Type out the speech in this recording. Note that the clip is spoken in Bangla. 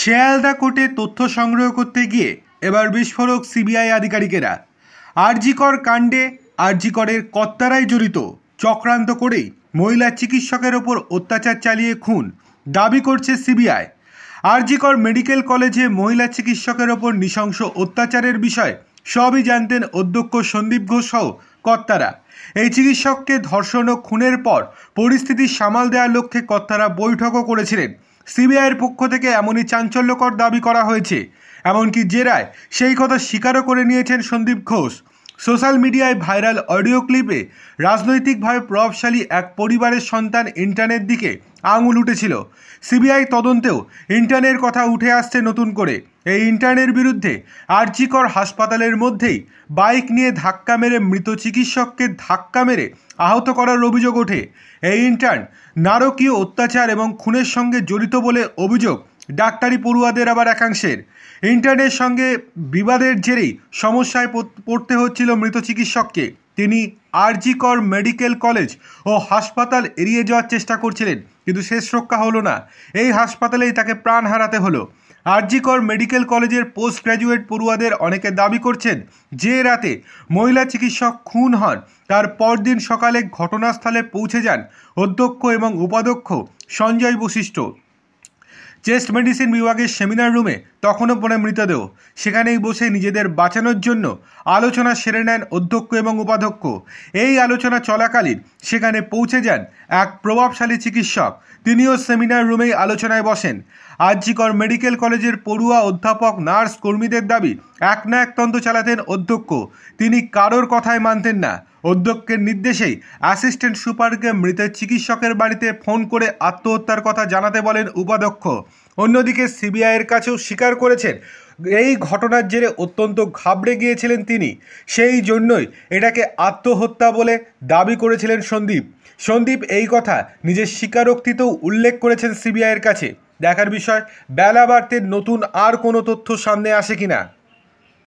শেয়ালদা কোর্টে তথ্য সংগ্রহ করতে গিয়ে এবার বিস্ফোরক সিবিআই আধিকারিকেরা আরজিকর কাণ্ডে আরজিকরের কর্তারাই জড়িত চক্রান্ত করেই মহিলা চিকিৎসকের ওপর অত্যাচার চালিয়ে খুন দাবি করছে সিবিআই আরজিকর মেডিকেল কলেজে মহিলা চিকিৎসকের ওপর নৃশংস অত্যাচারের বিষয়ে সবই জানতেন অধ্যক্ষ সন্দীপ ঘোষ সহ কর্তারা এই চিকিৎসককে ধর্ষণ ও খুনের পর পরিস্থিতি সামাল দেওয়ার লক্ষ্যে কর্তারা বৈঠকও করেছিলেন সিবিআইয়ের পক্ষ থেকে এমনই চাঞ্চল্যকর দাবি করা হয়েছে এমনকি জেরায় সেই কথা স্বীকারও করে নিয়েছেন সন্দীপ ঘোষ সোশ্যাল মিডিয়ায় ভাইরাল অডিও ক্লিপে রাজনৈতিকভাবে প্রভাবশালী এক পরিবারের সন্তান ইন্টারনেট দিকে আঙুল উঠেছিল সিবিআই তদন্তেও ইন্টার্নের কথা উঠে আসছে নতুন করে এই ইন্টার্নের বিরুদ্ধে আরজিকর হাসপাতালের মধ্যেই বাইক নিয়ে ধাক্কা মেরে মৃত চিকিৎসককে ধাক্কা মেরে আহত করার অভিযোগ ওঠে এই ইন্টার্ন নারকীয় অত্যাচার এবং খুনের সঙ্গে জড়িত বলে অভিযোগ ডাক্তারি পড়ুয়াদের আবার একাংশের ইন্টার্নের সঙ্গে বিবাদের জেরেই সমস্যায় পড়তে হচ্ছিল মৃত চিকিৎসককে তিনি আরজিকর মেডিকেল কলেজ ও হাসপাতাল এড়িয়ে যাওয়ার চেষ্টা করছিলেন কিন্তু শেষ রক্ষা হলো না এই হাসপাতালেই তাকে প্রাণ হারাতে হলো আরজিকর মেডিকেল কলেজের পোস্ট গ্র্যাজুয়েট পড়ুয়াদের অনেকে দাবি করছেন যে রাতে মহিলা চিকিৎসক খুন হন তার পরদিন সকালে ঘটনাস্থলে পৌঁছে যান অধ্যক্ষ এবং উপাধ্যক্ষ সঞ্জয় বৈশিষ্ট্য চেস্ট মেডিসিন বিভাগের সেমিনার রুমে তখনও পড়ে মৃতদেহ সেখানেই বসে নিজেদের বাঁচানোর জন্য আলোচনা সেরে নেন অধ্যক্ষ এবং উপাধ্যক্ষ এই আলোচনা চলাকালীন সেখানে পৌঁছে যান এক প্রভাবশালী চিকিৎসক তিনিও সেমিনার রুমেই আলোচনায় বসেন আরজিকর মেডিকেল কলেজের পড়ুয়া অধ্যাপক নার্স কর্মীদের দাবি এক না এক তন্ত্র চালাতেন অধ্যক্ষ তিনি কারোর কথায় মানতেন না অধ্যক্ষের নির্দেশেই অ্যাসিস্ট্যান্ট সুপারকে মৃতের চিকিৎসকের বাড়িতে ফোন করে আত্মহত্যার কথা জানাতে বলেন উপাধ্যক্ষ অন্যদিকে সিবিআইয়ের কাছেও স্বীকার করেছেন এই ঘটনার জেরে অত্যন্ত ঘাবড়ে গিয়েছিলেন তিনি সেই জন্যই এটাকে আত্মহত্যা বলে দাবি করেছিলেন সন্দীপ সন্দীপ এই কথা নিজের স্বীকারোক্তিতেও উল্লেখ করেছেন সিবিআইয়ের কাছে দেখার বিষয় বেলা বাড়তে নতুন আর কোনো তথ্য সামনে আসে কিনা